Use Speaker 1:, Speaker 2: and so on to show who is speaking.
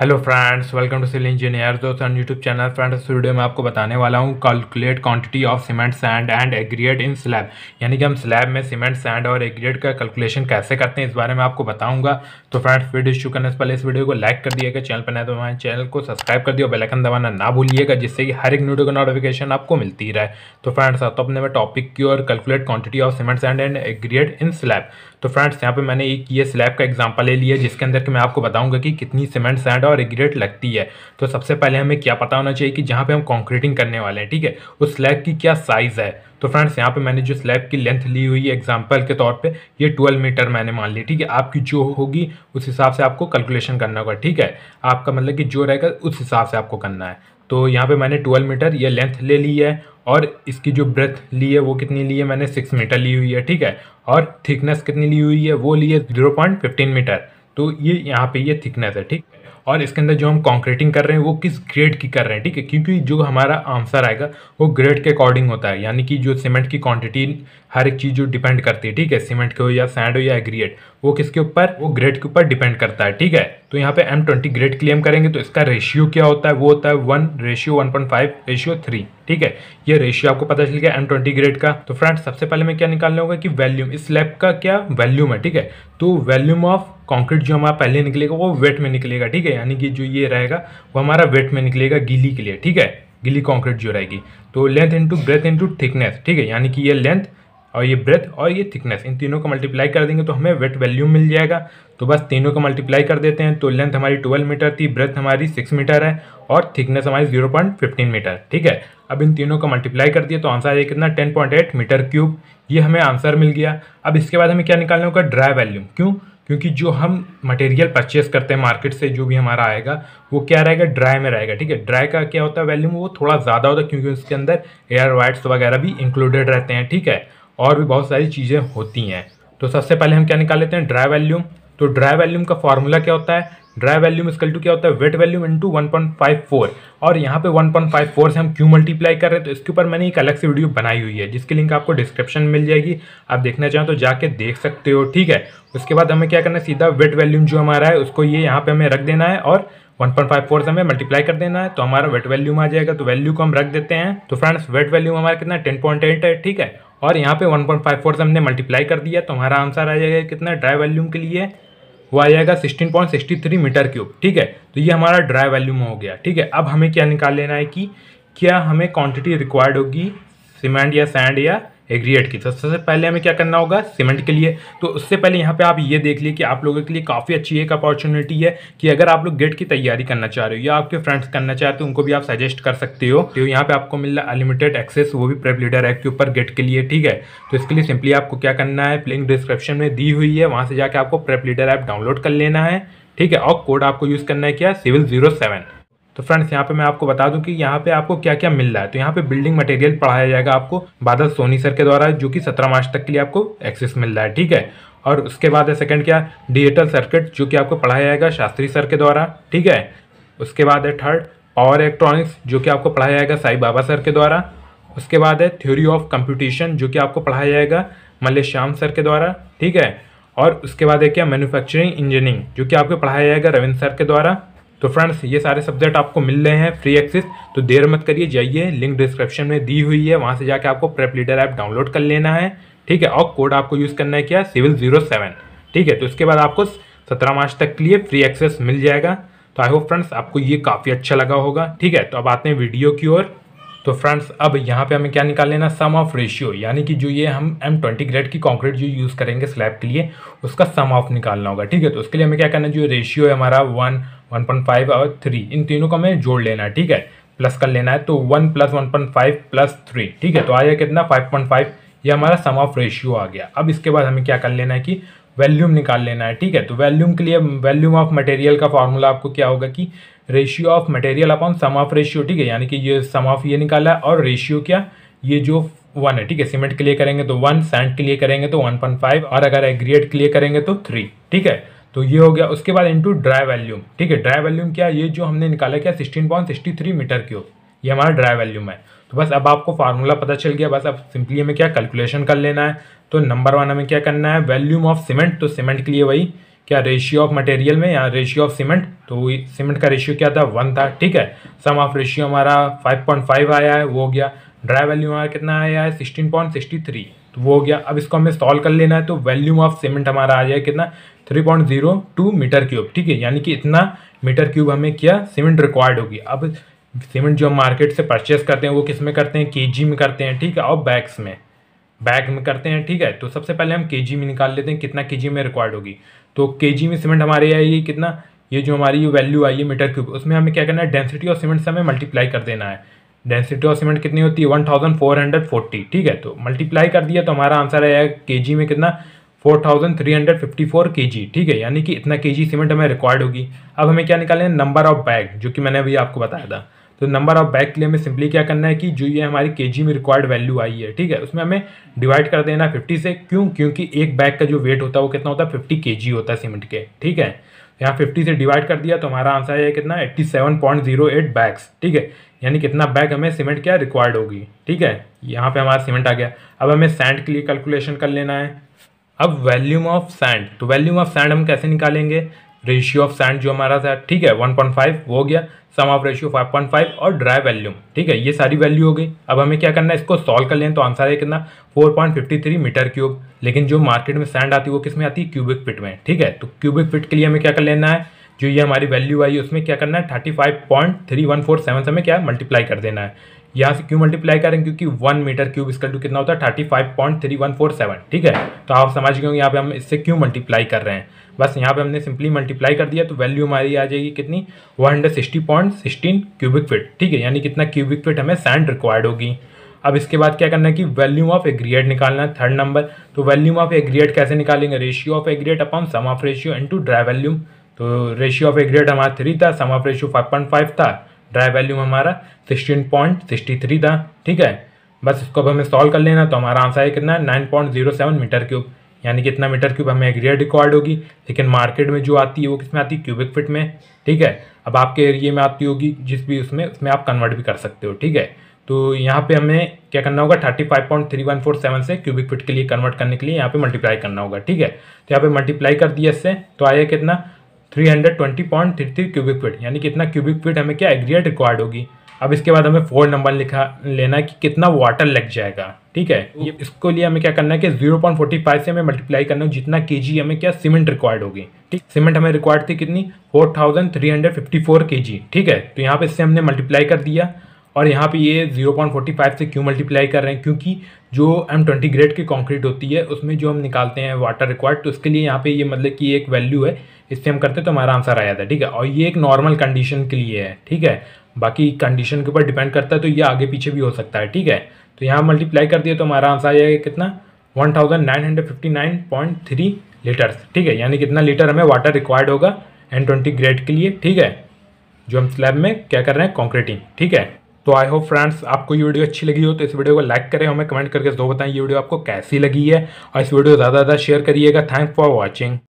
Speaker 1: hello friends welcome to civil engineer दोस्त and YouTube channel friends इस video में आपको बताने वाला हूँ calculate quantity of cement sand and aggregate in slab यानी कि हम स्लैब में सीमेंट सैंड और एग्रीएट का कैलकुलेशन कैसे करते हैं इस बारे में आपको बताऊंगा तो फ्रेंड्स वीडियो शुरू करने से पहले इस वीडियो को लाइक कर दिएगा चैनल पर नहीं तो हमारे चैनल को सब्सक्राइब कर दिया बेलकन दबाना ना भूलिएगा जिससे कि हर एक वीडियो का नोटिफिकेशन आपको मिलती रहे तो फ्रेंड्स आप तो अपने में टॉपिक की और calculate quantity of cement sand and aggregate in slab तो फ्रेंड्स यहाँ पर मैंने एक ये स्लैब का एग्जाम्पल ले लिया जिसके अंदर कि मैं आपको बताऊँगा कि कितनी सीमेंट सैंड ज़्यादा और रिग्रेट लगती है तो सबसे पहले हमें क्या पता होना चाहिए कि जहाँ पर हम कॉन्क्रीटिंग करने वाले हैं ठीक है उस स्लैब की क्या साइज़ है तो फ्रेंड्स यहाँ पे मैंने जो स्लैब की लेंथ ली हुई एग्जांपल के तौर पे ये 12 मीटर मैंने मान ली ठीक है आपकी जो होगी उस हिसाब से आपको कैलकुलेशन करना होगा ठीक है आपका मतलब कि जो रहेगा उस हिसाब से आपको करना है तो यहाँ पे मैंने 12 मीटर ये लेंथ ले ली है और इसकी जो ब्रेथ ली है वो कितनी ली है मैंने सिक्स मीटर ली हुई है ठीक है और थिकनेस कितनी ली हुई है वो ली है जीरो मीटर तो ये यहाँ पर ये थिकनेस है ठीक है और इसके अंदर जो हम कॉन्क्रीटिंग कर रहे हैं वो किस ग्रेड की कर रहे हैं ठीक है क्योंकि जो हमारा आंसर आएगा वो ग्रेड के अकॉर्डिंग होता है यानी कि जो सीमेंट की क्वांटिटी हर एक चीज़ जो डिपेंड करती है ठीक है सीमेंट के हो या सैंड हो या एग्रीएट वो किसके ऊपर वो ग्रेड के ऊपर डिपेंड करता है ठीक है तो यहाँ पे एम ट्वेंटी ग्रेड क्लेम करेंगे तो इसका रेशियो क्या होता है वो होता है one ratio one point five ratio three ठीक है ये रेशियो आपको पता चल गया एम ट्वेंटी ग्रेड का तो फ्रेंड सबसे पहले मैं क्या निकालना होगा कि वैल्यूम इस लैब का क्या वैल्यूम है ठीक है तो वैल्यूम ऑफ कॉन्क्रीट जो हमारा पहले निकलेगा वो वेट में निकलेगा ठीक है यानी कि जो ये रहेगा वो हमारा वेट में निकलेगा गिली के लिए ठीक है गिली कॉन्क्रीट जो रहेगी तो length into breadth into thickness ठीक है यानी कि ये लेंथ और ये ब्रेथ और ये थिकनेस इन तीनों को मल्टीप्लाई कर देंगे तो हमें वेट वैल्यू मिल जाएगा तो बस तीनों को मल्टीप्लाई कर देते हैं तो लेंथ हमारी 12 मीटर थी ब्रेथ हमारी 6 मीटर है और थिकनेस हमारी 0.15 मीटर ठीक है अब इन तीनों को मल्टीप्लाई कर दिया तो आंसर आ टेन कितना 10.8 मीटर क्यूब ये हमें आंसर मिल गया अब इसके बाद हमें क्या निकालना होगा ड्राई वैल्यूम क्यों क्योंकि जो हम मटेरियल परचेस करते हैं मार्केट से जो भी हमारा आएगा वो क्या रहेगा ड्राई में रहेगा ठीक है ड्राई का क्या होता है वैल्यूम वो थोड़ा ज़्यादा होता है क्योंकि उसके अंदर एयर वाइट्स वगैरह भी इंक्लूडेड रहते हैं ठीक है और भी बहुत सारी चीज़ें होती हैं तो सबसे पहले हम क्या निकाल लेते हैं ड्राई वैल्यूम तो ड्राई वैल्यूम का फॉर्मूला क्या होता है ड्राई वैल्यूम इसकल टू क्या होता है wet volume into one point five four और यहाँ पे वन पॉइंट फाइव फोर से हम क्यों मल्टीप्लाई कर रहे हैं तो इसके ऊपर मैंने एक अलग से वीडियो बनाई हुई है जिसकी लिंक आपको डिस्क्रिप्शन में मिल जाएगी आप देखना चाहें तो जाके देख सकते हो ठीक है उसके बाद हमें क्या करना है सीधा वेट वैल्यूम जो हमारा है उसको ये यहाँ पर हमें रख देना है और वन से हमें मल्टीप्लाई कर देना है तो हमारा वेट वैल्यूम आ जाएगा तो वैल्यू को हम रख देते हैं तो फ्रेंड्स वेट वैल्यूम हमारा कितना टेन है ठीक है और यहाँ पे 1.54 से हमने मल्टीप्लाई कर दिया तो हमारा आंसर आ जाएगा कितना ड्राई वॉल्यूम के लिए वो आ जाएगा 16.63 मीटर क्यूब ठीक है तो ये हमारा ड्राई वॉल्यूम हो गया ठीक है अब हमें क्या निकाल लेना है कि क्या हमें क्वांटिटी रिक्वायर्ड होगी सीमेंट या सैंड या एग्रीएट की तो सबसे पहले हमें क्या करना होगा सीमेंट के लिए तो उससे पहले यहाँ पे आप ये देख लिए कि आप लोगों के लिए काफ़ी अच्छी एक अपॉर्चुनिटी है कि अगर आप लोग गेट की तैयारी करना चाह रहे हो या आपके फ्रेंड्स करना चाहते हो तो उनको भी आप सजेस्ट कर सकते हो तो यहाँ पे आपको मिल रहा अनलिमिटेड एक्सेस वो भी प्रेप लीडर एक्ट के ऊपर गेट के लिए ठीक है तो इसके लिए सिंपली आपको क्या करना है लिंक डिस्क्रिप्शन में दी हुई है वहाँ से जाकर आपको प्रेप लीडर ऐप डाउनलोड कर लेना है ठीक है और कोड आपको यूज़ करना है क्या सिविल जीरो सेवन तो फ्रेंड्स यहाँ पे मैं आपको बता दूं कि यहाँ पे आपको क्या क्या मिल रहा है तो यहाँ पे बिल्डिंग मटेरियल पढ़ाया जाएगा आपको बादल सोनी सर के द्वारा जो कि सत्रह मार्च तक के लिए आपको एक्सेस मिल रहा है ठीक है और उसके बाद है सेकंड क्या डिजिटल सर्किट जो कि आपको पढ़ाया जाएगा शास्त्री सर के द्वारा ठीक है उसके बाद है थर्ड पावर इलेक्ट्रॉनिक्स जो कि आपको पढ़ाया जाएगा साई बाबा सर के द्वारा उसके बाद है थ्योरी ऑफ कंप्यूटेशन जो कि आपको पढ़ाया जाएगा मल्लेश्याम सर के द्वारा ठीक है और उसके बाद है क्या मैन्युफैक्चरिंग इंजीनियरिंग जो कि आपको पढ़ाया जाएगा रविंद्र सर के द्वारा तो फ्रेंड्स ये सारे सब्जेक्ट आपको मिल रहे हैं फ्री एक्सेस तो देर मत करिए जाइए लिंक डिस्क्रिप्शन में दी हुई है वहाँ से जाके आपको प्रेप लीडर ऐप डाउनलोड कर लेना है ठीक है और कोड आपको यूज़ करना है क्या सिविल जीरो सेवन ठीक है तो इसके बाद आपको सत्रह मार्च तक के लिए फ्री एक्सेस मिल जाएगा तो आई होप फ्रेंड्स आपको ये काफ़ी अच्छा लगा होगा ठीक है तो अब आते हैं वीडियो की ओर तो फ्रेंड्स अब यहाँ पे हमें क्या निकाल लेना सम ऑफ रेशियो यानी कि जो ये हम एम ट्वेंटी ग्रेड की कॉन्क्रीट जो यूज़ करेंगे स्लैब के लिए उसका सम ऑफ निकालना होगा ठीक है तो उसके लिए हमें क्या करना है जो रेशियो है हमारा वन वन पॉइंट फाइव और थ्री इन तीनों को हमें जोड़ लेना है ठीक है प्लस कर लेना है तो one plus one point five plus three ठीक है तो आ गया कितना फाइव पॉइंट फाइव ये हमारा सम ऑफ रेशियो आ गया अब इसके बाद हमें क्या कर लेना है कि वैल्यूम निकाल लेना है ठीक है तो वैल्यूम के लिए वैल्यूम ऑफ मटेरियल का फॉर्मूला आपको क्या होगा कि ratio of material upon sum of ratio ठीक है यानी कि ये सम ऑफ ये निकाला है और रेशियो क्या ये जो वन है ठीक है सीमेंट के लिए करेंगे तो वन सैंड के लिए करेंगे तो वन पॉइंट फाइव और अगर एग्रीएट के लिए करेंगे तो थ्री ठीक है तो ये हो गया उसके बाद इंटू ड्राई वैल्यूम ठीक है ड्राई वैल्यूम क्या ये जो हमने निकाला क्या sixteen point sixty three metre cube ये हमारा ड्राई वैल्यूम है तो बस अब आपको फार्मूला पता चल गया बस अब सिंपली हमें क्या कैलकुलेशन कर लेना है तो नंबर वन हमें क्या करना है वैल्यूम ऑफ सीमेंट तो सीमेंट के लिए वही क्या रेशियो ऑफ मटेरियल में या रेशियो ऑफ सीमेंट तो सीमेंट का रेशियो क्या था वन था ठीक है सम ऑफ रेशियो हमारा फाइव पॉइंट फाइव आया है वो हो गया ड्राई वैल्यू हमारा कितना आया है सिक्सटीन पॉइंट सिक्सटी थ्री तो वो हो गया अब इसको हमें सॉल्व कर लेना है तो वैल्यूम ऑफ सीमेंट हमारा आ जाए कितना three point zero two metre cube ठीक है यानी कि इतना मीटर क्यूब हमें क्या सीमेंट रिक्वायर्ड होगी अब सीमेंट जो हम मार्केट से परचेस करते हैं वो किस में करते हैं के में करते हैं ठीक है और बैग्स में बैग में करते हैं ठीक है तो सबसे पहले हम के में निकाल लेते हैं कितना के में रिक्वायर्ड होगी तो के में सीमेंट हमारे आएगी कितना ये जो हमारी ये वैल्यू आई है मीटर क्यूब उसमें हमें क्या करना है डेंसिटी ऑफ सीमेंट से हमें मल्टीप्लाई कर देना है डेंसिटी ऑफ सीमेंट कितनी होती है one thousand four hundred forty ठीक है तो मल्टीप्लाई कर दिया तो हमारा आंसर है के जी में कितना four thousand three hundred fifty four K G ठीक है यानी कि इतना के जी सीमेंट हमें रिक्वायर्ड होगी अब हमें क्या निकालना है नंबर ऑफ बैग जो कि मैंने अभी आपको बताया था तो नंबर ऑफ बैग के लिए हमें सिंपली क्या करना है कि जो ये हमारी के में रिक्वायर्ड वैल्यू आई है ठीक है उसमें हमें डिवाइड कर देना फिफ्टी से क्यों क्योंकि एक बैग का जो वेट होता है वो कितना होता है फिफ्टी के होता है सीमेंट के ठीक है यहाँ फिफ्टी से डिवाइड कर दिया तो हमारा आंसर है कितना eighty seven point zero eight bags ठीक है यानी कितना बैग हमें सीमेंट क्या रिक्वायर्ड होगी ठीक है यहाँ पे हमारा सीमेंट आ गया अब हमें सैंड के लिए कैलकुलेशन कर लेना है अब वैल्यूम ऑफ सैंड तो वैल्यूम ऑफ सैंड हम कैसे निकालेंगे रेशियो ऑफ सैंड जो हमारा था ठीक है 1.5 वो हो गया सम ऑफ रेशियो 5.5 और ड्राई वैल्यूम ठीक है ये सारी वैल्यू हो गई अब हमें क्या करना है इसको सॉल्व कर लें तो आंसर है कितना 4.53 मीटर क्यूब लेकिन जो मार्केट में सैंड आती है वो किस में आती है क्यूबिक फिट में ठीक है तो क्यूबिक फिट के लिए हमें क्या कर लेना है जो ये हमारी वैल्यू आई उसमें क्या करना है thirty five point three one four seven से हमें क्या मल्टीप्लाई कर देना है यहाँ से क्यों मल्टीप्लाई करें क्योंकि वन मीटर क्यूब इसका टू कितना होता है thirty five point three one four seven ठीक है तो आप समझ गए यहाँ पे हम इससे क्यों मल्टीप्लाई कर रहे हैं बस यहाँ पे हमने सिंपली मल्टीप्लाई कर दिया तो वैल्यू हमारी आ जाएगी कितनी one hundred sixty point sixteen cubic feet ठीक है यानी कितना क्यूबिक फिट हमें सैंड रिक्वायर्ड होगी अब इसके बाद क्या करना है कि वैल्यूम ऑफ एग्रीएट निकालना है थर्ड नंबर तो वैल्यूम ऑफ एग्रीएट कैसे निकालेंगे ratio of aggregate upon sum of ratio into dry volume तो रेशियो ऑफ एग्रीएट हमारा थ्री था sum of ratio five point five था ट्राई वैल्यू हमारा सिक्सटीन पॉइंट सिक्सटी थ्री था ठीक है बस इसको अब हमें सॉल्व कर लेना तो हमारा आंसर है कितना nine point zero seven metre cube यानी कि इतना मीटर क्यूब हमें एग्रियर रिक्वायर्ड होगी लेकिन मार्केट में जो आती है वो किस में आती है क्यूबिक फिट में ठीक है अब आपके एरिए में आती होगी जिस भी उसमें उसमें आप कन्वर्ट भी कर सकते हो ठीक है तो यहाँ पे हमें क्या करना होगा thirty five point three one four seven से क्यूबिक फिट के लिए कन्वर्ट करने के लिए यहाँ पे मल्टीप्लाई करना होगा ठीक है तो यहाँ पे मल्टीप्लाई कर दिया इससे तो आया कितना 320.33 क्यूबिक फीट यानी कितना क्यूबिक फीट हमें क्या एग्रियट रिक्वायर्ड होगी अब इसके बाद हमें फोर नंबर लिखा लेना है कि कितना वाटर लग जाएगा ठीक है ये इसको लिए हमें क्या करना है कि 0.45 से हमें मल्टीप्लाई करना है जितना के जी हमें क्या सीमेंट रिक्वायर्ड होगी ठीक सीमेंट हमें रिक्वायर्ड थी कितनी 4354 केजी ठीक है तो यहाँ पे इससे हमने मल्टीप्लाई कर दिया और यहाँ पे ये 0.45 से क्यों मल्टीप्लाई कर रहे हैं क्योंकि जो एम ट्वेंटी ग्रेड की कॉन्क्रीट होती है उसमें जो हम निकालते हैं वाटर रिक्वायर्ड तो उसके लिए यहाँ पे ये मतलब कि एक वैल्यू है इससे हम करते हैं तो हमारा आंसर आ जाता है ठीक है और ये एक नॉर्मल कंडीशन के लिए है ठीक है बाकी कंडीशन के ऊपर डिपेंड करता है तो ये आगे पीछे भी हो सकता है ठीक है तो यहाँ मल्टीप्लाई कर दिया तो हमारा आंसर आ जाएगा कितना वन लीटर्स ठीक है यानी कितना लीटर हमें वाटर रिक्वायर्ड होगा एन ट्वेंटी ग्रेड के लिए ठीक है जो हम स्लैब में क्या कर रहे हैं कॉन्क्रीटिंग ठीक है तो आई होप फ्रेंड्स आपको ये वीडियो अच्छी लगी हो तो इस वीडियो को लाइक करें हमें कमेंट करके दो बताएं ये वीडियो आपको कैसी लगी है और इस वीडियो को ज़्यादा ज़्यादा शेयर करिएगा थैंक फॉर वॉचिंग